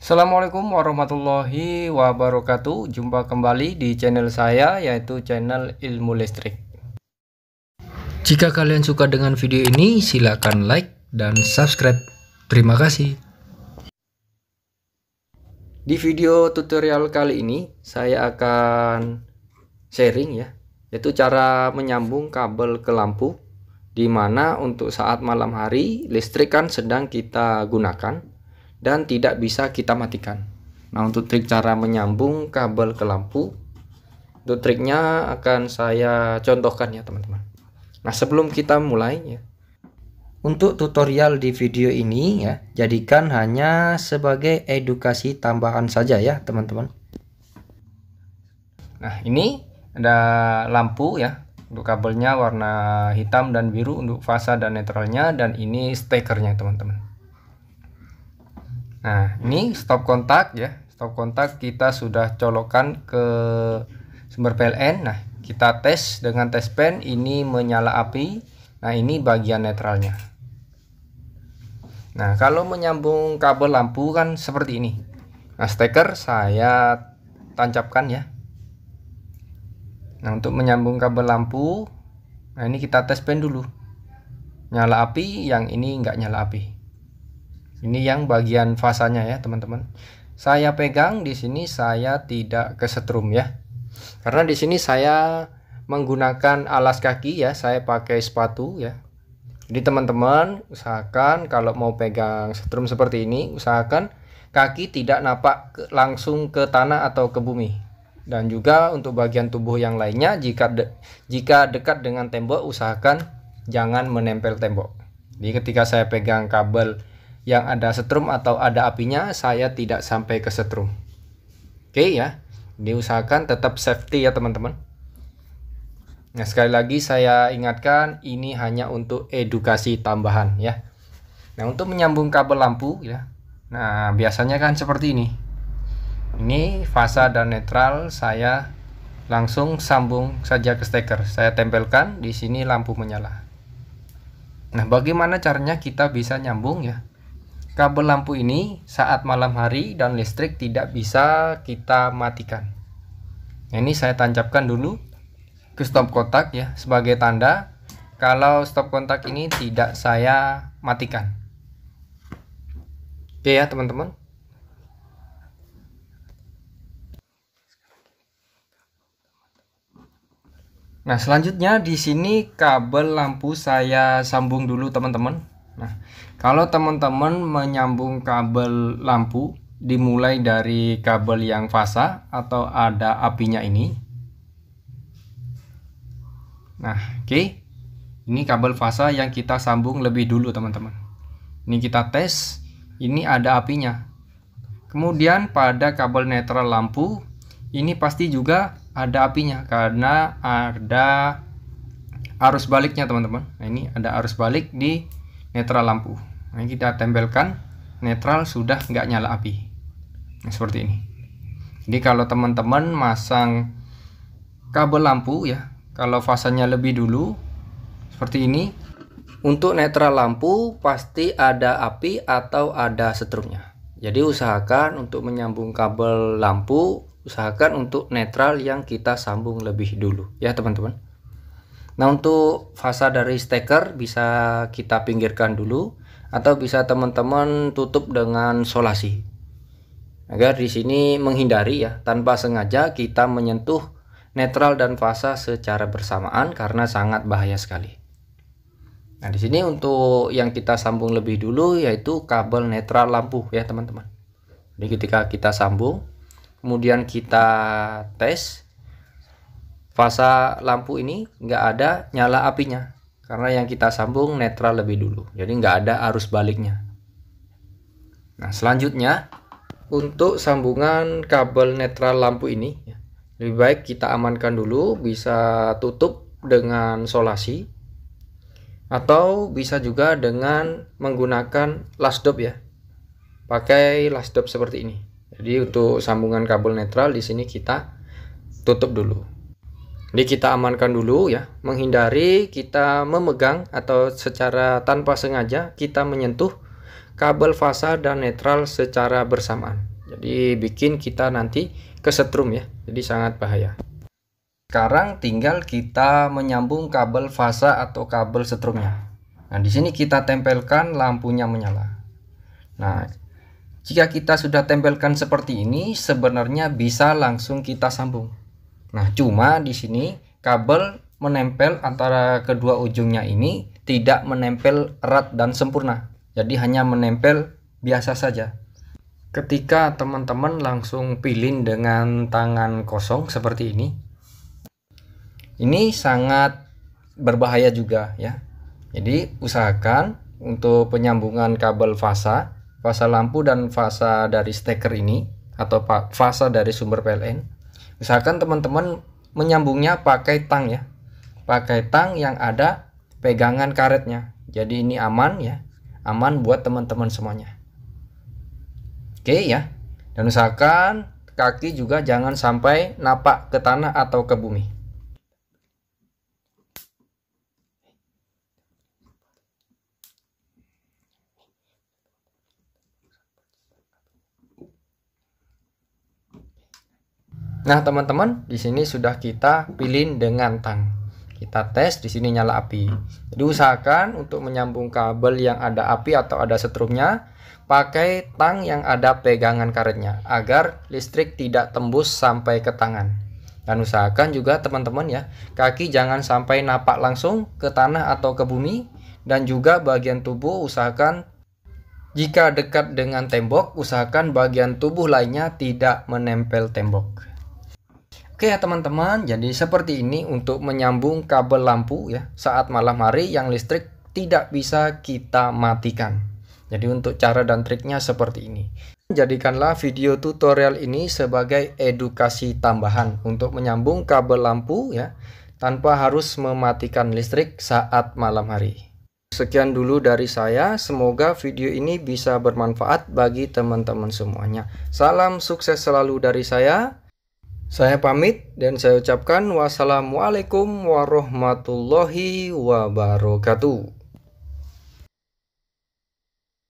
Assalamualaikum warahmatullahi wabarakatuh Jumpa kembali di channel saya yaitu channel ilmu listrik Jika kalian suka dengan video ini silahkan like dan subscribe Terima kasih Di video tutorial kali ini saya akan sharing ya Yaitu cara menyambung kabel ke lampu dimana untuk saat malam hari listrik kan sedang kita gunakan dan tidak bisa kita matikan. Nah, untuk trik cara menyambung kabel ke lampu, untuk triknya akan saya contohkan ya, teman-teman. Nah, sebelum kita mulai ya. Untuk tutorial di video ini ya, jadikan hanya sebagai edukasi tambahan saja ya, teman-teman. Nah, ini ada lampu ya. Untuk kabelnya warna hitam dan biru untuk fasa dan netralnya dan ini stekernya, teman-teman. Nah, ini stop kontak ya. Stop kontak kita sudah colokan ke sumber PLN. Nah, kita tes dengan tes pen ini menyala api. Nah, ini bagian netralnya. Nah, kalau menyambung kabel lampu kan seperti ini. Nah, steker saya tancapkan ya. Nah, untuk menyambung kabel lampu, nah ini kita tes pen dulu. Nyala api, yang ini nggak nyala api. Ini yang bagian fasanya ya, teman-teman. Saya pegang di sini saya tidak kesetrum ya. Karena di sini saya menggunakan alas kaki ya, saya pakai sepatu ya. Jadi teman-teman usahakan kalau mau pegang setrum seperti ini, usahakan kaki tidak napak ke, langsung ke tanah atau ke bumi. Dan juga untuk bagian tubuh yang lainnya jika de, jika dekat dengan tembok usahakan jangan menempel tembok. Jadi ketika saya pegang kabel yang ada setrum atau ada apinya saya tidak sampai ke setrum oke okay, ya diusahakan tetap safety ya teman-teman nah sekali lagi saya ingatkan ini hanya untuk edukasi tambahan ya nah untuk menyambung kabel lampu ya nah biasanya kan seperti ini ini fasa dan netral saya langsung sambung saja ke steker saya tempelkan di sini lampu menyala nah bagaimana caranya kita bisa nyambung ya kabel lampu ini saat malam hari dan listrik tidak bisa kita matikan. Ini saya tancapkan dulu ke stop kontak ya sebagai tanda kalau stop kontak ini tidak saya matikan. Oke ya teman-teman. Nah, selanjutnya di sini kabel lampu saya sambung dulu teman-teman. Nah, kalau teman-teman menyambung kabel lampu dimulai dari kabel yang fasa atau ada apinya ini. Nah, oke. Okay. Ini kabel fasa yang kita sambung lebih dulu, teman-teman. Ini kita tes, ini ada apinya. Kemudian pada kabel netral lampu, ini pasti juga ada apinya karena ada arus baliknya, teman-teman. Nah, ini ada arus balik di netral lampu. Nah, kita tempelkan netral sudah nggak nyala api. Nah, seperti ini. Jadi kalau teman-teman masang kabel lampu ya, kalau fasanya lebih dulu seperti ini, untuk netral lampu pasti ada api atau ada setrumnya. Jadi usahakan untuk menyambung kabel lampu, usahakan untuk netral yang kita sambung lebih dulu ya teman-teman. Nah untuk fasa dari steker bisa kita pinggirkan dulu atau bisa teman-teman tutup dengan solasi agar di sini menghindari ya tanpa sengaja kita menyentuh netral dan fasa secara bersamaan karena sangat bahaya sekali. Nah, di sini untuk yang kita sambung lebih dulu yaitu kabel netral lampu ya, teman-teman. Jadi ketika kita sambung, kemudian kita tes fasa lampu ini nggak ada nyala apinya karena yang kita sambung netral lebih dulu jadi nggak ada arus baliknya nah selanjutnya untuk sambungan kabel netral lampu ini ya, lebih baik kita amankan dulu bisa tutup dengan solasi atau bisa juga dengan menggunakan lasdop ya pakai lasdop seperti ini jadi untuk sambungan kabel netral di sini kita tutup dulu ini kita amankan dulu ya, menghindari kita memegang atau secara tanpa sengaja kita menyentuh kabel fasa dan netral secara bersamaan. Jadi bikin kita nanti kesetrum ya, jadi sangat bahaya. Sekarang tinggal kita menyambung kabel fasa atau kabel setrumnya. Nah di sini kita tempelkan lampunya menyala. Nah jika kita sudah tempelkan seperti ini, sebenarnya bisa langsung kita sambung. Nah, cuma di sini kabel menempel antara kedua ujungnya ini tidak menempel erat dan sempurna. Jadi hanya menempel biasa saja. Ketika teman-teman langsung pilin dengan tangan kosong seperti ini, ini sangat berbahaya juga ya. Jadi usahakan untuk penyambungan kabel fasa, fasa lampu dan fasa dari steker ini atau fasa dari sumber PLN misalkan teman-teman menyambungnya pakai tang ya pakai tang yang ada pegangan karetnya jadi ini aman ya aman buat teman-teman semuanya oke ya dan misalkan kaki juga jangan sampai napak ke tanah atau ke bumi Nah, teman-teman, di sini sudah kita pilih dengan tang. Kita tes di sini nyala api. Jadi usahakan untuk menyambung kabel yang ada api atau ada setrumnya pakai tang yang ada pegangan karetnya agar listrik tidak tembus sampai ke tangan. Dan usahakan juga teman-teman ya, kaki jangan sampai napak langsung ke tanah atau ke bumi dan juga bagian tubuh usahakan jika dekat dengan tembok, usahakan bagian tubuh lainnya tidak menempel tembok. Oke ya teman-teman, jadi seperti ini untuk menyambung kabel lampu ya saat malam hari yang listrik tidak bisa kita matikan. Jadi untuk cara dan triknya seperti ini. Jadikanlah video tutorial ini sebagai edukasi tambahan untuk menyambung kabel lampu ya tanpa harus mematikan listrik saat malam hari. Sekian dulu dari saya, semoga video ini bisa bermanfaat bagi teman-teman semuanya. Salam sukses selalu dari saya. Saya pamit dan saya ucapkan wassalamualaikum warahmatullahi wabarakatuh.